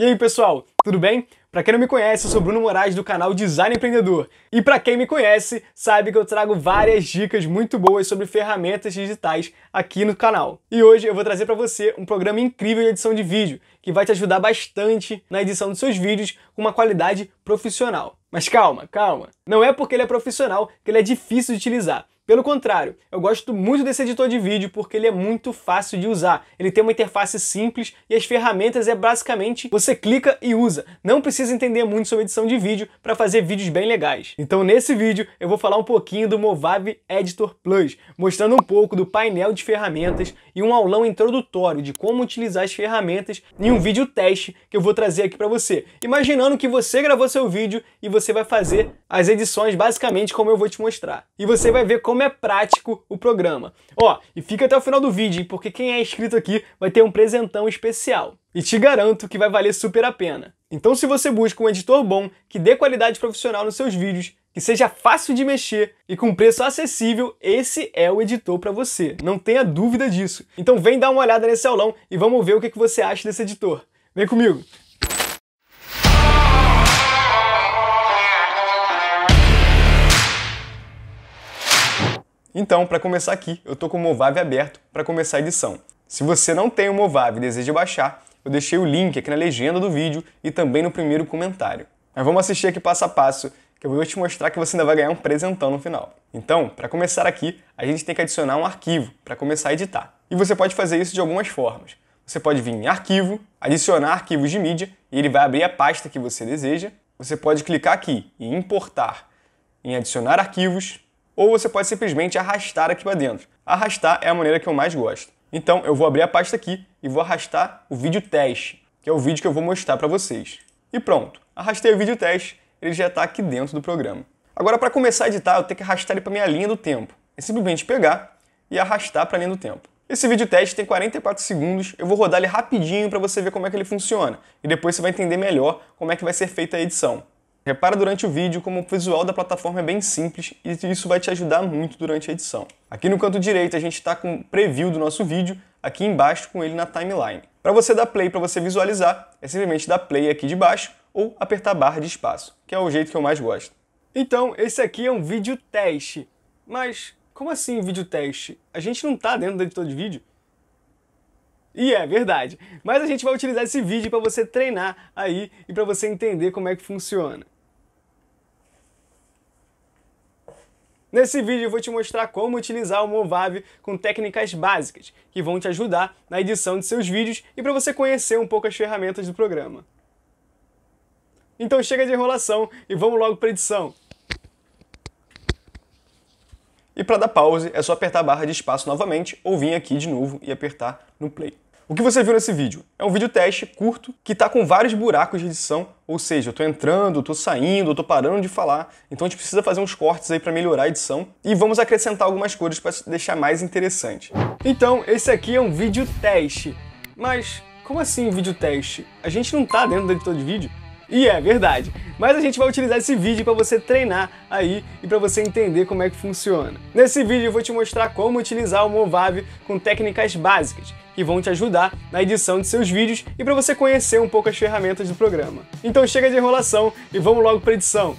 E aí, pessoal, tudo bem? Para quem não me conhece, eu sou Bruno Moraes do canal Design Empreendedor. E para quem me conhece, sabe que eu trago várias dicas muito boas sobre ferramentas digitais aqui no canal. E hoje eu vou trazer para você um programa incrível de edição de vídeo, que vai te ajudar bastante na edição dos seus vídeos com uma qualidade profissional. Mas calma, calma. Não é porque ele é profissional que ele é difícil de utilizar. Pelo contrário, eu gosto muito desse editor de vídeo porque ele é muito fácil de usar. Ele tem uma interface simples e as ferramentas é basicamente você clica e usa. Não precisa entender muito sobre edição de vídeo para fazer vídeos bem legais. Então nesse vídeo eu vou falar um pouquinho do Movavi Editor Plus, mostrando um pouco do painel de ferramentas e um aulão introdutório de como utilizar as ferramentas em um vídeo teste que eu vou trazer aqui para você. Imaginando que você gravou seu vídeo e você vai fazer as edições basicamente como eu vou te mostrar. E você vai ver como como é prático o programa. Ó, e fica até o final do vídeo, porque quem é inscrito aqui vai ter um presentão especial. E te garanto que vai valer super a pena. Então se você busca um editor bom, que dê qualidade profissional nos seus vídeos, que seja fácil de mexer e com preço acessível, esse é o editor para você. Não tenha dúvida disso. Então vem dar uma olhada nesse aulão e vamos ver o que você acha desse editor. Vem comigo! Então, para começar aqui, eu estou com o Movave aberto para começar a edição. Se você não tem o Movave e deseja baixar, eu deixei o link aqui na legenda do vídeo e também no primeiro comentário. Mas vamos assistir aqui passo a passo, que eu vou te mostrar que você ainda vai ganhar um presentão no final. Então, para começar aqui, a gente tem que adicionar um arquivo para começar a editar. E você pode fazer isso de algumas formas. Você pode vir em arquivo, adicionar arquivos de mídia e ele vai abrir a pasta que você deseja. Você pode clicar aqui em importar, em adicionar arquivos ou você pode simplesmente arrastar aqui para dentro. Arrastar é a maneira que eu mais gosto. Então eu vou abrir a pasta aqui e vou arrastar o vídeo teste, que é o vídeo que eu vou mostrar para vocês. E pronto, arrastei o vídeo teste, ele já está aqui dentro do programa. Agora para começar a editar eu tenho que arrastar ele para minha linha do tempo. É simplesmente pegar e arrastar para a linha do tempo. Esse vídeo teste tem 44 segundos, eu vou rodar ele rapidinho para você ver como é que ele funciona e depois você vai entender melhor como é que vai ser feita a edição. Repara durante o vídeo como o visual da plataforma é bem simples e isso vai te ajudar muito durante a edição. Aqui no canto direito a gente está com o preview do nosso vídeo, aqui embaixo com ele na timeline. Para você dar play, para você visualizar, é simplesmente dar play aqui de baixo ou apertar a barra de espaço, que é o jeito que eu mais gosto. Então, esse aqui é um vídeo teste. Mas, como assim vídeo teste? A gente não está dentro do editor de vídeo. E é verdade. Mas a gente vai utilizar esse vídeo para você treinar aí e para você entender como é que funciona. Nesse vídeo eu vou te mostrar como utilizar o Movavi com técnicas básicas, que vão te ajudar na edição de seus vídeos e para você conhecer um pouco as ferramentas do programa. Então chega de enrolação e vamos logo para a edição. E para dar pause é só apertar a barra de espaço novamente ou vir aqui de novo e apertar no play. O que você viu nesse vídeo é um vídeo teste curto que está com vários buracos de edição, ou seja, eu estou entrando, estou saindo, estou parando de falar, então a gente precisa fazer uns cortes aí para melhorar a edição e vamos acrescentar algumas cores para deixar mais interessante. Então, esse aqui é um vídeo teste, mas como assim vídeo teste? A gente não está dentro do editor de vídeo? E é verdade. Mas a gente vai utilizar esse vídeo para você treinar aí e para você entender como é que funciona. Nesse vídeo eu vou te mostrar como utilizar o Movavi com técnicas básicas que vão te ajudar na edição de seus vídeos e para você conhecer um pouco as ferramentas do programa. Então chega de enrolação e vamos logo para a edição.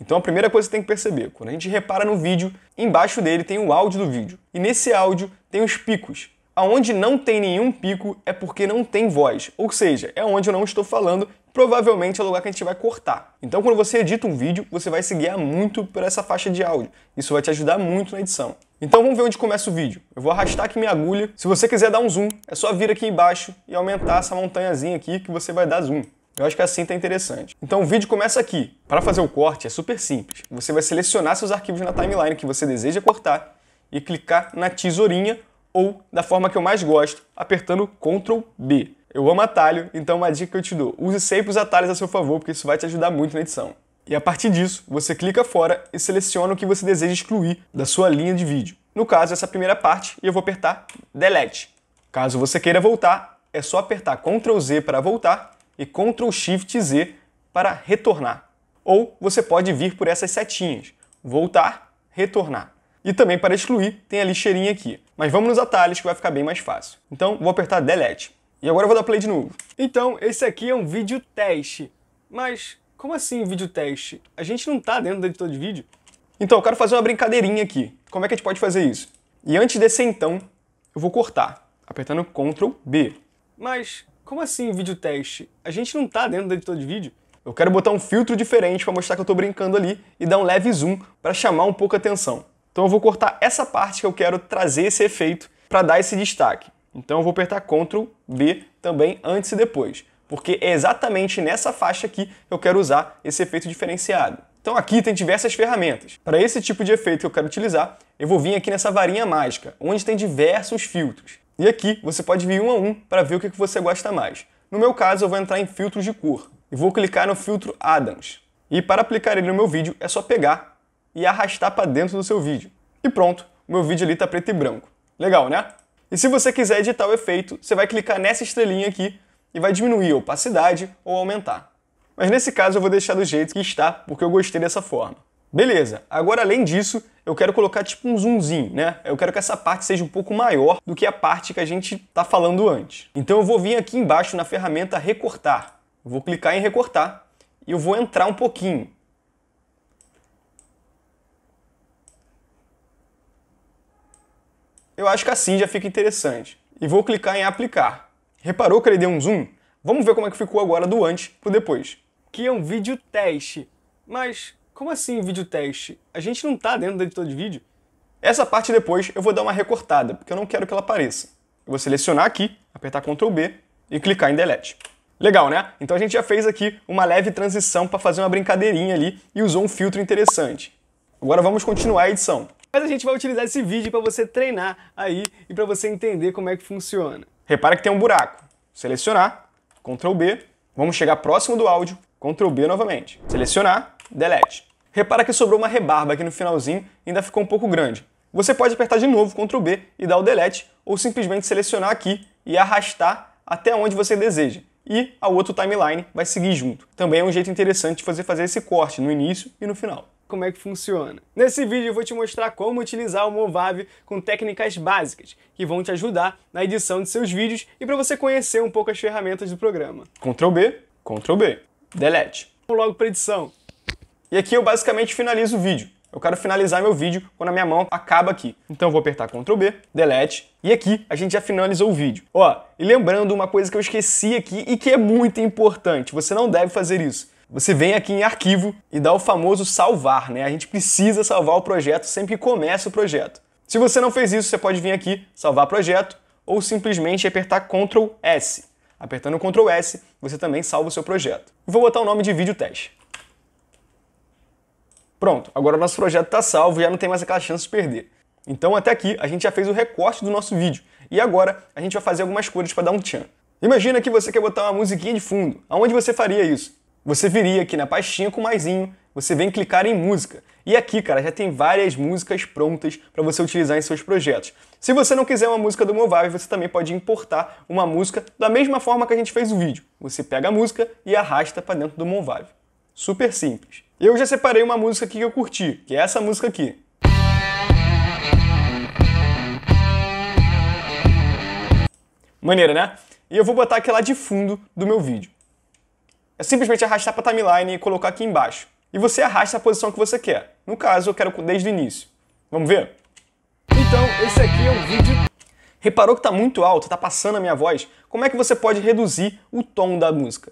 Então a primeira coisa que você tem que perceber, quando a gente repara no vídeo, embaixo dele tem o áudio do vídeo. E nesse áudio tem os picos. Aonde não tem nenhum pico é porque não tem voz, ou seja, é onde eu não estou falando provavelmente é o lugar que a gente vai cortar. Então, quando você edita um vídeo, você vai se guiar muito por essa faixa de áudio. Isso vai te ajudar muito na edição. Então vamos ver onde começa o vídeo. Eu vou arrastar aqui minha agulha. Se você quiser dar um zoom, é só vir aqui embaixo e aumentar essa montanhazinha aqui que você vai dar zoom. Eu acho que assim tá interessante. Então o vídeo começa aqui. Para fazer o corte é super simples. Você vai selecionar seus arquivos na timeline que você deseja cortar e clicar na tesourinha ou, da forma que eu mais gosto, apertando Ctrl B. Eu amo atalho, então uma dica que eu te dou: use sempre os atalhos a seu favor, porque isso vai te ajudar muito na edição. E a partir disso, você clica fora e seleciona o que você deseja excluir da sua linha de vídeo. No caso, essa primeira parte, e eu vou apertar Delete. Caso você queira voltar, é só apertar Ctrl Z para voltar e Ctrl Shift Z para retornar. Ou você pode vir por essas setinhas: voltar, retornar. E também para excluir, tem a lixeirinha aqui. Mas vamos nos atalhos que vai ficar bem mais fácil. Então, vou apertar Delete. E agora eu vou dar play de novo. Então, esse aqui é um vídeo teste. Mas, como assim vídeo teste? A gente não tá dentro do editor de vídeo. Então, eu quero fazer uma brincadeirinha aqui. Como é que a gente pode fazer isso? E antes desse então, eu vou cortar, apertando Ctrl B. Mas, como assim vídeo teste? A gente não tá dentro do editor de vídeo. Eu quero botar um filtro diferente para mostrar que eu estou brincando ali e dar um leve zoom para chamar um pouco a atenção. Então eu vou cortar essa parte que eu quero trazer esse efeito para dar esse destaque. Então eu vou apertar Ctrl B também antes e depois, porque é exatamente nessa faixa aqui que eu quero usar esse efeito diferenciado. Então aqui tem diversas ferramentas. Para esse tipo de efeito que eu quero utilizar, eu vou vir aqui nessa varinha mágica, onde tem diversos filtros. E aqui você pode vir um a um para ver o que você gosta mais. No meu caso, eu vou entrar em filtros de cor e vou clicar no filtro Adams. E para aplicar ele no meu vídeo, é só pegar e arrastar para dentro do seu vídeo. E pronto, o meu vídeo ali está preto e branco. Legal, né? E se você quiser editar o efeito, você vai clicar nessa estrelinha aqui e vai diminuir a opacidade ou aumentar. Mas nesse caso eu vou deixar do jeito que está, porque eu gostei dessa forma. Beleza, agora além disso, eu quero colocar tipo um zoomzinho, né? Eu quero que essa parte seja um pouco maior do que a parte que a gente tá falando antes. Então eu vou vir aqui embaixo na ferramenta recortar. Eu vou clicar em recortar e eu vou entrar um pouquinho. Eu acho que assim já fica interessante. E vou clicar em aplicar. Reparou que ele deu um zoom? Vamos ver como é que ficou agora do antes pro depois. Que é um vídeo teste. Mas como assim vídeo teste? A gente não tá dentro do editor de vídeo. Essa parte depois eu vou dar uma recortada, porque eu não quero que ela apareça. Eu vou selecionar aqui, apertar Ctrl B e clicar em delete. Legal, né? Então a gente já fez aqui uma leve transição para fazer uma brincadeirinha ali e usou um filtro interessante. Agora vamos continuar a edição. Mas a gente vai utilizar esse vídeo para você treinar aí e para você entender como é que funciona. Repara que tem um buraco. Selecionar, Ctrl B, vamos chegar próximo do áudio, Ctrl B novamente. Selecionar, Delete. Repara que sobrou uma rebarba aqui no finalzinho e ainda ficou um pouco grande. Você pode apertar de novo Ctrl B e dar o Delete ou simplesmente selecionar aqui e arrastar até onde você deseja. E a outro timeline vai seguir junto. Também é um jeito interessante de você fazer esse corte no início e no final como é que funciona. Nesse vídeo eu vou te mostrar como utilizar o Movavi com técnicas básicas, que vão te ajudar na edição de seus vídeos e para você conhecer um pouco as ferramentas do programa. Ctrl B, Ctrl B, Delete. Vamos logo para edição. E aqui eu basicamente finalizo o vídeo. Eu quero finalizar meu vídeo quando a minha mão acaba aqui. Então eu vou apertar Ctrl B, Delete, e aqui a gente já finalizou o vídeo. Ó, e lembrando uma coisa que eu esqueci aqui e que é muito importante, você não deve fazer isso você vem aqui em arquivo e dá o famoso salvar, né? A gente precisa salvar o projeto sempre que começa o projeto. Se você não fez isso, você pode vir aqui, salvar projeto, ou simplesmente apertar Ctrl S. Apertando Ctrl S, você também salva o seu projeto. Vou botar o nome de vídeo teste. Pronto, agora o nosso projeto está salvo e já não tem mais aquela chance de perder. Então até aqui a gente já fez o recorte do nosso vídeo e agora a gente vai fazer algumas coisas para dar um tchan. Imagina que você quer botar uma musiquinha de fundo. Aonde você faria isso? Você viria aqui na pastinha com maisinho, você vem clicar em música. E aqui, cara, já tem várias músicas prontas para você utilizar em seus projetos. Se você não quiser uma música do Movavi, você também pode importar uma música da mesma forma que a gente fez o vídeo. Você pega a música e arrasta para dentro do Movavi. Super simples. Eu já separei uma música aqui que eu curti, que é essa música aqui. Maneira, né? E eu vou botar aqui de fundo do meu vídeo. É simplesmente arrastar para a timeline e colocar aqui embaixo. E você arrasta a posição que você quer. No caso, eu quero desde o início. Vamos ver? Então, esse aqui é um vídeo... Reparou que está muito alto, está passando a minha voz? Como é que você pode reduzir o tom da música?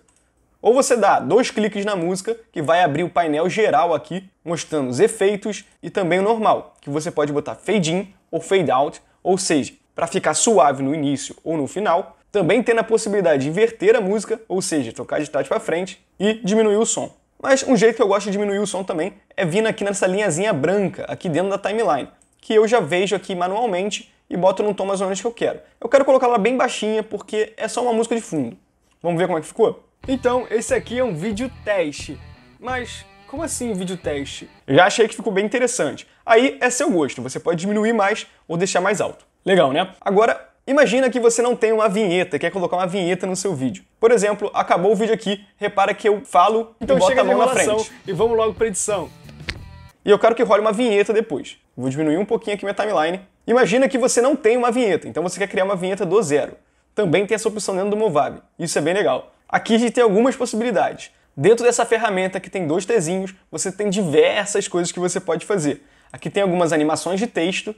Ou você dá dois cliques na música, que vai abrir o painel geral aqui, mostrando os efeitos e também o normal, que você pode botar fade in ou fade out, ou seja, para ficar suave no início ou no final, também tendo a possibilidade de inverter a música, ou seja, trocar de trás para frente e diminuir o som. Mas um jeito que eu gosto de diminuir o som também é vindo aqui nessa linhazinha branca, aqui dentro da timeline, que eu já vejo aqui manualmente e boto num tom mais ou menos que eu quero. Eu quero colocar ela bem baixinha porque é só uma música de fundo. Vamos ver como é que ficou? Então, esse aqui é um vídeo teste. Mas como assim um vídeo teste? Eu já achei que ficou bem interessante. Aí é seu gosto, você pode diminuir mais ou deixar mais alto. Legal, né? Agora, Imagina que você não tem uma vinheta, quer colocar uma vinheta no seu vídeo. Por exemplo, acabou o vídeo aqui, repara que eu falo então e boto a mão na frente. E vamos logo para edição. E eu quero que role uma vinheta depois. Vou diminuir um pouquinho aqui minha timeline. Imagina que você não tem uma vinheta, então você quer criar uma vinheta do zero. Também tem essa opção dentro do Movavi. Isso é bem legal. Aqui a gente tem algumas possibilidades. Dentro dessa ferramenta que tem dois Tzinhos, você tem diversas coisas que você pode fazer. Aqui tem algumas animações de texto,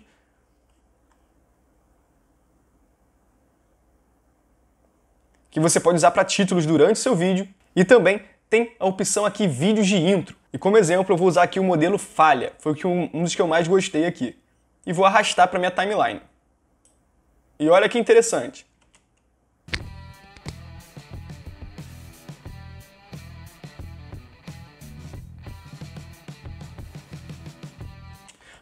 que você pode usar para títulos durante seu vídeo e também tem a opção aqui vídeos de intro. E como exemplo, eu vou usar aqui o modelo falha, foi um dos que eu mais gostei aqui. E vou arrastar para minha timeline. E olha que interessante.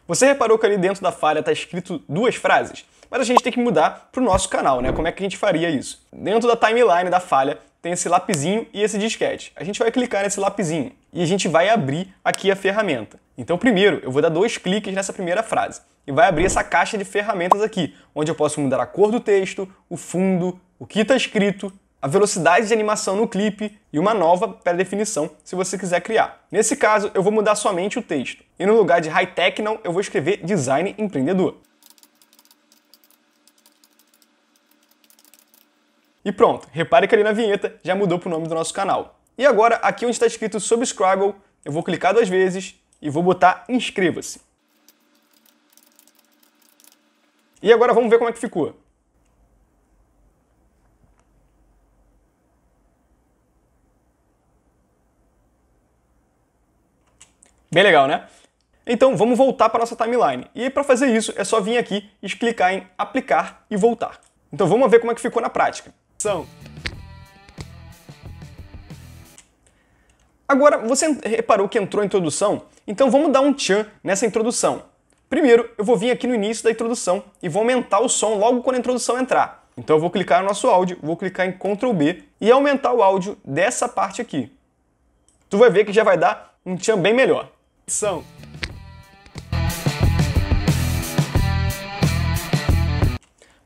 Você reparou que ali dentro da falha está escrito duas frases? mas a gente tem que mudar para o nosso canal, né? Como é que a gente faria isso? Dentro da timeline da falha, tem esse lapizinho e esse disquete. A gente vai clicar nesse lapizinho e a gente vai abrir aqui a ferramenta. Então, primeiro, eu vou dar dois cliques nessa primeira frase e vai abrir essa caixa de ferramentas aqui, onde eu posso mudar a cor do texto, o fundo, o que está escrito, a velocidade de animação no clipe e uma nova pré-definição se você quiser criar. Nesse caso, eu vou mudar somente o texto. E no lugar de high-tech, não, eu vou escrever design empreendedor. E pronto, repare que ali na vinheta já mudou para o nome do nosso canal. E agora, aqui onde está escrito Subscribe, eu vou clicar duas vezes e vou botar Inscreva-se. E agora vamos ver como é que ficou. Bem legal, né? Então vamos voltar para nossa timeline. E para fazer isso é só vir aqui e clicar em aplicar e voltar. Então vamos ver como é que ficou na prática. Agora, você reparou que entrou a introdução? Então vamos dar um tchan nessa introdução. Primeiro, eu vou vir aqui no início da introdução e vou aumentar o som logo quando a introdução entrar. Então eu vou clicar no nosso áudio, vou clicar em Ctrl B e aumentar o áudio dessa parte aqui. Tu vai ver que já vai dar um tchan bem melhor. São.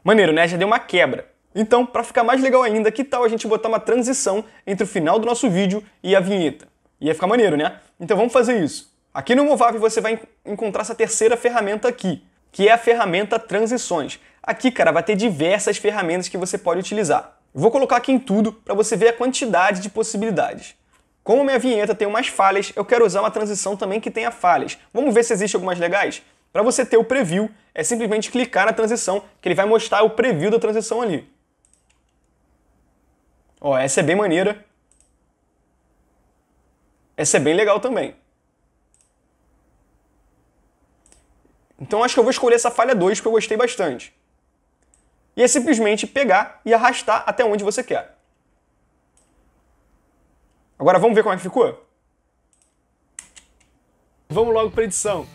Maneiro, né? Já deu uma quebra. Então, para ficar mais legal ainda, que tal a gente botar uma transição entre o final do nosso vídeo e a vinheta? Ia ficar maneiro, né? Então vamos fazer isso. Aqui no Movap você vai encontrar essa terceira ferramenta aqui, que é a ferramenta Transições. Aqui, cara, vai ter diversas ferramentas que você pode utilizar. vou colocar aqui em tudo para você ver a quantidade de possibilidades. Como minha vinheta tem umas falhas, eu quero usar uma transição também que tenha falhas. Vamos ver se existe algumas legais? Para você ter o preview, é simplesmente clicar na transição, que ele vai mostrar o preview da transição ali. Ó, essa é bem maneira. Essa é bem legal também. Então acho que eu vou escolher essa falha 2 que eu gostei bastante. E é simplesmente pegar e arrastar até onde você quer. Agora vamos ver como é que ficou? Vamos logo para edição.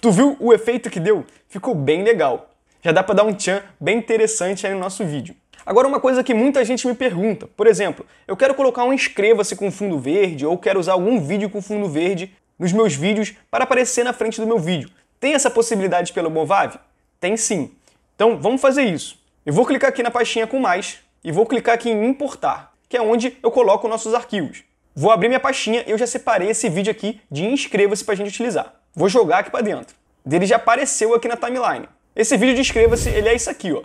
Tu viu o efeito que deu? Ficou bem legal já dá para dar um tchan bem interessante aí no nosso vídeo. Agora, uma coisa que muita gente me pergunta, por exemplo, eu quero colocar um inscreva-se com fundo verde ou quero usar algum vídeo com fundo verde nos meus vídeos para aparecer na frente do meu vídeo. Tem essa possibilidade pelo Movavi? Tem sim. Então vamos fazer isso. Eu vou clicar aqui na pastinha com mais e vou clicar aqui em importar, que é onde eu coloco nossos arquivos. Vou abrir minha pastinha eu já separei esse vídeo aqui de inscreva-se para a gente utilizar. Vou jogar aqui para dentro. Dele já apareceu aqui na timeline. Esse vídeo, de inscreva se ele é isso aqui, ó.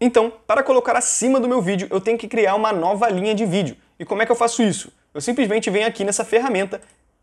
Então, para colocar acima do meu vídeo, eu tenho que criar uma nova linha de vídeo. E como é que eu faço isso? Eu simplesmente venho aqui nessa ferramenta,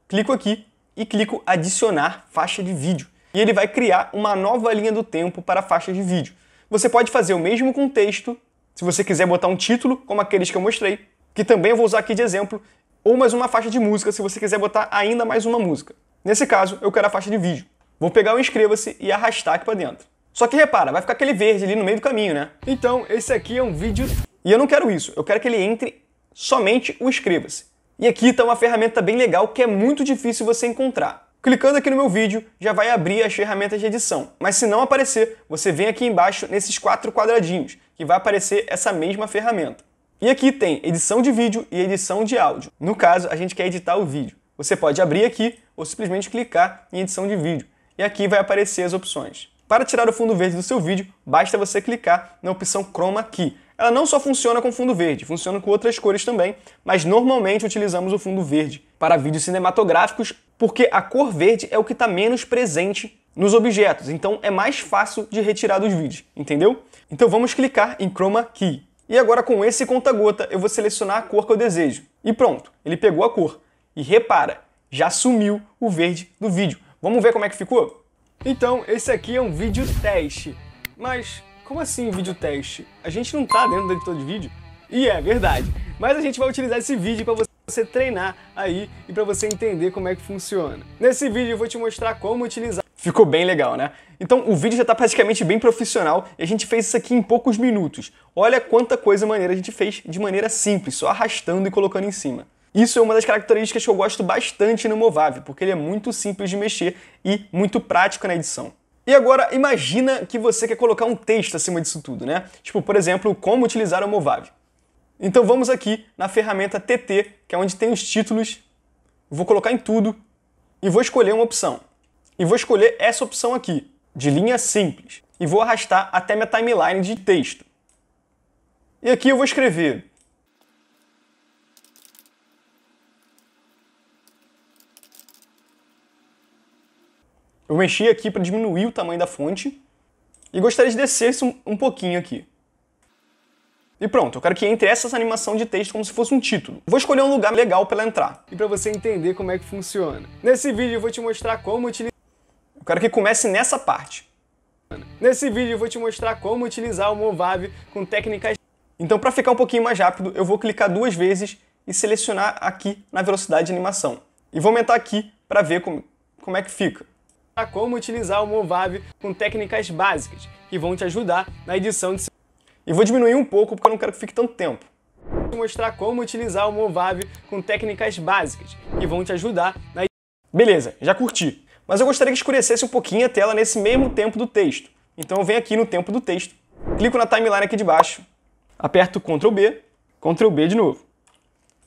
clico aqui e clico adicionar faixa de vídeo. E ele vai criar uma nova linha do tempo para a faixa de vídeo. Você pode fazer o mesmo com texto, se você quiser botar um título, como aqueles que eu mostrei, que também eu vou usar aqui de exemplo, ou mais uma faixa de música se você quiser botar ainda mais uma música. Nesse caso, eu quero a faixa de vídeo. Vou pegar o inscreva-se e arrastar aqui para dentro. Só que repara, vai ficar aquele verde ali no meio do caminho, né? Então, esse aqui é um vídeo... E eu não quero isso, eu quero que ele entre somente o inscreva-se. E aqui está uma ferramenta bem legal que é muito difícil você encontrar. Clicando aqui no meu vídeo, já vai abrir as ferramentas de edição. Mas se não aparecer, você vem aqui embaixo nesses quatro quadradinhos, que vai aparecer essa mesma ferramenta. E aqui tem edição de vídeo e edição de áudio. No caso, a gente quer editar o vídeo. Você pode abrir aqui ou simplesmente clicar em edição de vídeo. E aqui vai aparecer as opções. Para tirar o fundo verde do seu vídeo, basta você clicar na opção Chroma Key. Ela não só funciona com fundo verde, funciona com outras cores também, mas normalmente utilizamos o fundo verde para vídeos cinematográficos, porque a cor verde é o que está menos presente nos objetos, então é mais fácil de retirar dos vídeos, entendeu? Então vamos clicar em Chroma Key. E agora com esse conta-gota eu vou selecionar a cor que eu desejo. E pronto, ele pegou a cor. E repara, já sumiu o verde do vídeo. Vamos ver como é que ficou? Então, esse aqui é um vídeo teste. Mas como assim vídeo teste? A gente não está dentro do editor de vídeo? E é verdade. Mas a gente vai utilizar esse vídeo para você você treinar aí e para você entender como é que funciona. Nesse vídeo eu vou te mostrar como utilizar Ficou bem legal, né? Então o vídeo já está praticamente bem profissional e a gente fez isso aqui em poucos minutos. Olha quanta coisa maneira a gente fez de maneira simples, só arrastando e colocando em cima. Isso é uma das características que eu gosto bastante no Movavi, porque ele é muito simples de mexer e muito prático na edição. E agora, imagina que você quer colocar um texto acima disso tudo, né? Tipo, por exemplo, como utilizar o Movavi. Então vamos aqui na ferramenta TT, que é onde tem os títulos. Vou colocar em tudo e vou escolher uma opção e vou escolher essa opção aqui, de linha simples, e vou arrastar até minha timeline de texto. E aqui eu vou escrever Eu mexi aqui para diminuir o tamanho da fonte e gostaria de descer isso um, um pouquinho aqui. E pronto, eu quero que entre essa animação de texto como se fosse um título. Vou escolher um lugar legal para ela entrar. E para você entender como é que funciona. Nesse vídeo eu vou te mostrar como utilizar eu quero que comece nessa parte. Nesse vídeo eu vou te mostrar como utilizar o Movavi com técnicas... Então para ficar um pouquinho mais rápido, eu vou clicar duas vezes e selecionar aqui na velocidade de animação. E vou aumentar aqui para ver como, como é que fica. como utilizar o Movavi com técnicas básicas, que vão te ajudar na edição de... E vou diminuir um pouco porque eu não quero que fique tanto tempo. Vou mostrar como utilizar o Movavi com técnicas básicas, que vão te ajudar na... Beleza, já curti mas eu gostaria que escurecesse um pouquinho a tela nesse mesmo tempo do texto. Então eu venho aqui no tempo do texto, clico na timeline aqui de baixo, aperto Ctrl B, Ctrl B de novo.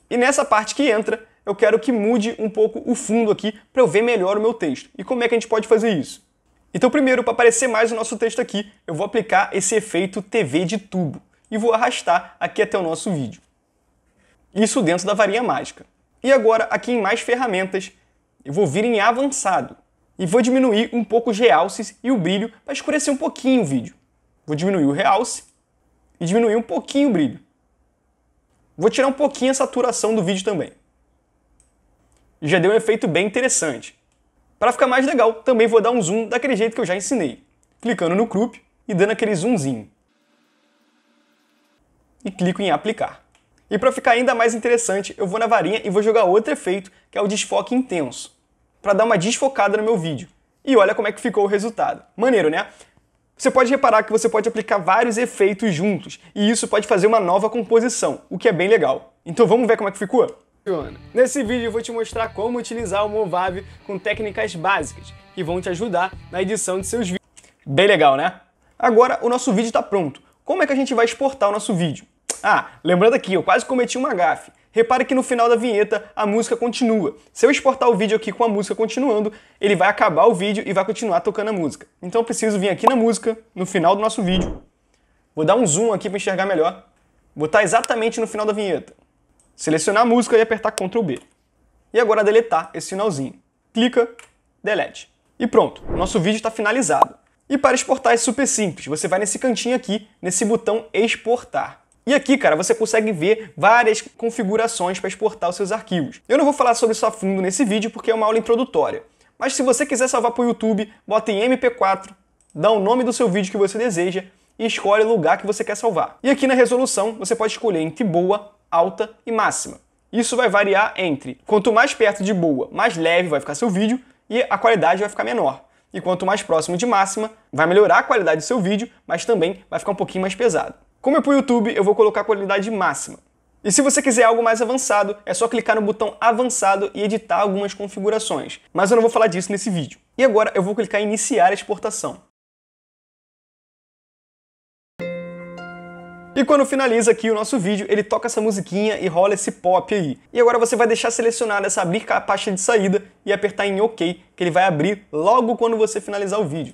E nessa parte que entra, eu quero que mude um pouco o fundo aqui para eu ver melhor o meu texto. E como é que a gente pode fazer isso? Então primeiro, para aparecer mais o nosso texto aqui, eu vou aplicar esse efeito TV de tubo e vou arrastar aqui até o nosso vídeo. Isso dentro da varinha mágica. E agora, aqui em mais ferramentas, eu vou vir em avançado e vou diminuir um pouco os realces e o brilho para escurecer um pouquinho o vídeo. Vou diminuir o realce e diminuir um pouquinho o brilho. Vou tirar um pouquinho a saturação do vídeo também. já deu um efeito bem interessante. Para ficar mais legal, também vou dar um zoom daquele jeito que eu já ensinei, clicando no group e dando aquele zoomzinho. E clico em aplicar. E para ficar ainda mais interessante, eu vou na varinha e vou jogar outro efeito, que é o desfoque intenso para dar uma desfocada no meu vídeo. E olha como é que ficou o resultado. Maneiro, né? Você pode reparar que você pode aplicar vários efeitos juntos, e isso pode fazer uma nova composição, o que é bem legal. Então vamos ver como é que ficou? Nesse vídeo eu vou te mostrar como utilizar o Movavi com técnicas básicas, que vão te ajudar na edição de seus vídeos. Bem legal, né? Agora o nosso vídeo está pronto. Como é que a gente vai exportar o nosso vídeo? Ah, lembrando aqui, eu quase cometi uma gafe. Repare que no final da vinheta a música continua. Se eu exportar o vídeo aqui com a música continuando, ele vai acabar o vídeo e vai continuar tocando a música. Então eu preciso vir aqui na música, no final do nosso vídeo. Vou dar um zoom aqui para enxergar melhor. Botar tá exatamente no final da vinheta. Selecionar a música e apertar Ctrl B. E agora deletar esse sinalzinho. Clica, delete. E pronto, nosso vídeo está finalizado. E para exportar é super simples, você vai nesse cantinho aqui, nesse botão exportar. E aqui, cara, você consegue ver várias configurações para exportar os seus arquivos. Eu não vou falar sobre isso a fundo nesse vídeo porque é uma aula introdutória. Mas se você quiser salvar para o YouTube, bota em MP4, dá o nome do seu vídeo que você deseja e escolhe o lugar que você quer salvar. E aqui na resolução, você pode escolher entre boa, alta e máxima. Isso vai variar entre quanto mais perto de boa, mais leve vai ficar seu vídeo e a qualidade vai ficar menor. E quanto mais próximo de máxima, vai melhorar a qualidade do seu vídeo, mas também vai ficar um pouquinho mais pesado. Como é para o YouTube, eu vou colocar a qualidade máxima. E se você quiser algo mais avançado, é só clicar no botão avançado e editar algumas configurações. Mas eu não vou falar disso nesse vídeo. E agora eu vou clicar em iniciar a exportação. E quando finaliza aqui o nosso vídeo, ele toca essa musiquinha e rola esse pop aí. E agora você vai deixar selecionada essa abrir a pasta de saída e apertar em OK, que ele vai abrir logo quando você finalizar o vídeo.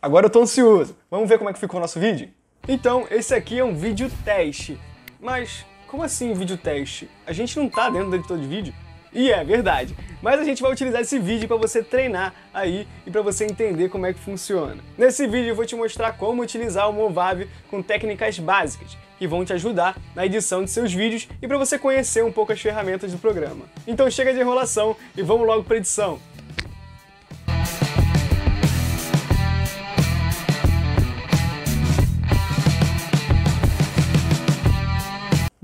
Agora eu tô ansioso. Vamos ver como é que ficou o nosso vídeo? Então, esse aqui é um vídeo teste. Mas como assim vídeo teste? A gente não tá dentro do editor de vídeo. E é verdade. Mas a gente vai utilizar esse vídeo para você treinar aí e para você entender como é que funciona. Nesse vídeo eu vou te mostrar como utilizar o Movavi com técnicas básicas que vão te ajudar na edição de seus vídeos e para você conhecer um pouco as ferramentas do programa. Então chega de enrolação e vamos logo para edição.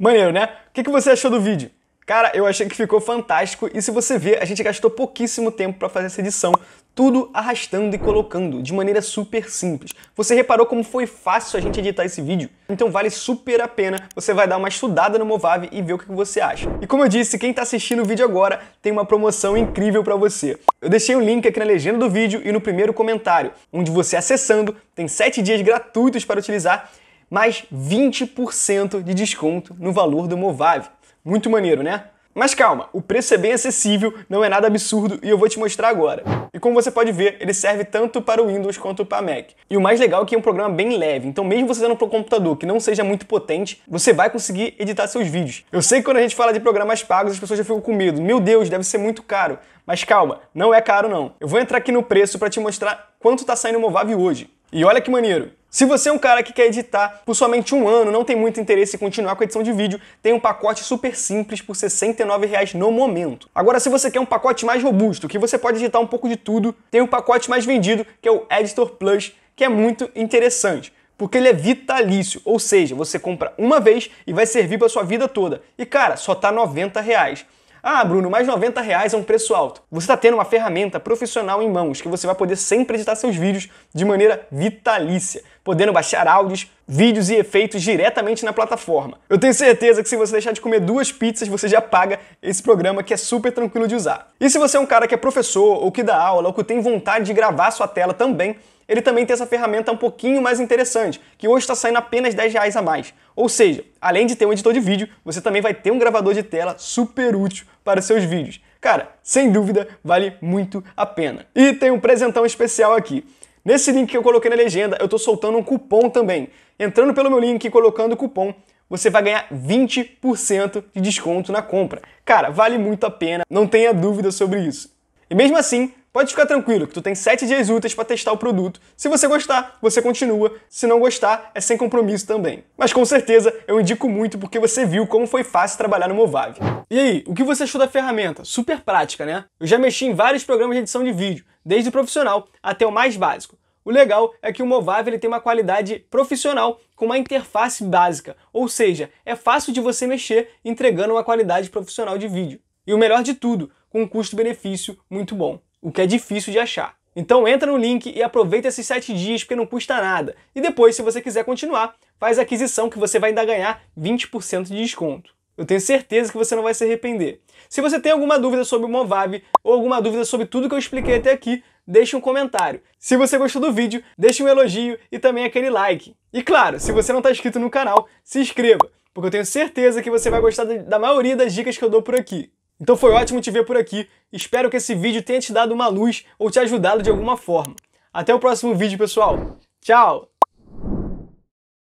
Maneiro, né? O que, que você achou do vídeo? Cara, eu achei que ficou fantástico e se você ver, a gente gastou pouquíssimo tempo para fazer essa edição, tudo arrastando e colocando de maneira super simples. Você reparou como foi fácil a gente editar esse vídeo? Então vale super a pena, você vai dar uma estudada no Movavi e ver o que você acha. E como eu disse, quem está assistindo o vídeo agora tem uma promoção incrível para você. Eu deixei o um link aqui na legenda do vídeo e no primeiro comentário, onde você acessando tem 7 dias gratuitos para utilizar mais 20% de desconto no valor do Movave. Muito maneiro, né? Mas calma, o preço é bem acessível, não é nada absurdo e eu vou te mostrar agora. E como você pode ver, ele serve tanto para o Windows quanto para Mac. E o mais legal é que é um programa bem leve, então mesmo você para um computador que não seja muito potente, você vai conseguir editar seus vídeos. Eu sei que quando a gente fala de programas pagos, as pessoas já ficam com medo. Meu Deus, deve ser muito caro. Mas calma, não é caro não. Eu vou entrar aqui no preço para te mostrar quanto está saindo o Movavi hoje. E olha que maneiro, se você é um cara que quer editar por somente um ano, não tem muito interesse em continuar com a edição de vídeo, tem um pacote super simples por R$ 69,00 no momento. Agora, se você quer um pacote mais robusto, que você pode editar um pouco de tudo, tem um pacote mais vendido, que é o Editor Plus, que é muito interessante. Porque ele é vitalício, ou seja, você compra uma vez e vai servir para sua vida toda. E cara, só tá R$ 90 reais. Ah, Bruno, mais 90 reais é um preço alto. Você está tendo uma ferramenta profissional em mãos que você vai poder sempre editar seus vídeos de maneira vitalícia, podendo baixar áudios, vídeos e efeitos diretamente na plataforma. Eu tenho certeza que se você deixar de comer duas pizzas, você já paga esse programa que é super tranquilo de usar. E se você é um cara que é professor ou que dá aula ou que tem vontade de gravar sua tela também, ele também tem essa ferramenta um pouquinho mais interessante, que hoje está saindo apenas 10 reais a mais. Ou seja, além de ter um editor de vídeo, você também vai ter um gravador de tela super útil para seus vídeos. Cara, sem dúvida, vale muito a pena. E tem um presentão especial aqui. Nesse link que eu coloquei na legenda, eu estou soltando um cupom também. Entrando pelo meu link e colocando o cupom, você vai ganhar 20% de desconto na compra. Cara, vale muito a pena, não tenha dúvida sobre isso. E mesmo assim, Pode ficar tranquilo que tu tem 7 dias úteis para testar o produto. Se você gostar, você continua. Se não gostar, é sem compromisso também. Mas com certeza eu indico muito porque você viu como foi fácil trabalhar no Movavi. E aí, o que você achou da ferramenta? Super prática, né? Eu já mexi em vários programas de edição de vídeo, desde o profissional até o mais básico. O legal é que o Movavi ele tem uma qualidade profissional com uma interface básica, ou seja, é fácil de você mexer entregando uma qualidade profissional de vídeo. E o melhor de tudo, com um custo-benefício muito bom o que é difícil de achar. Então entra no link e aproveita esses 7 dias porque não custa nada. E depois, se você quiser continuar, faz a aquisição que você vai ainda ganhar 20% de desconto. Eu tenho certeza que você não vai se arrepender. Se você tem alguma dúvida sobre o Movave ou alguma dúvida sobre tudo que eu expliquei até aqui, deixe um comentário. Se você gostou do vídeo, deixe um elogio e também aquele like. E claro, se você não está inscrito no canal, se inscreva, porque eu tenho certeza que você vai gostar da maioria das dicas que eu dou por aqui. Então foi ótimo te ver por aqui, espero que esse vídeo tenha te dado uma luz ou te ajudado de alguma forma. Até o próximo vídeo, pessoal. Tchau!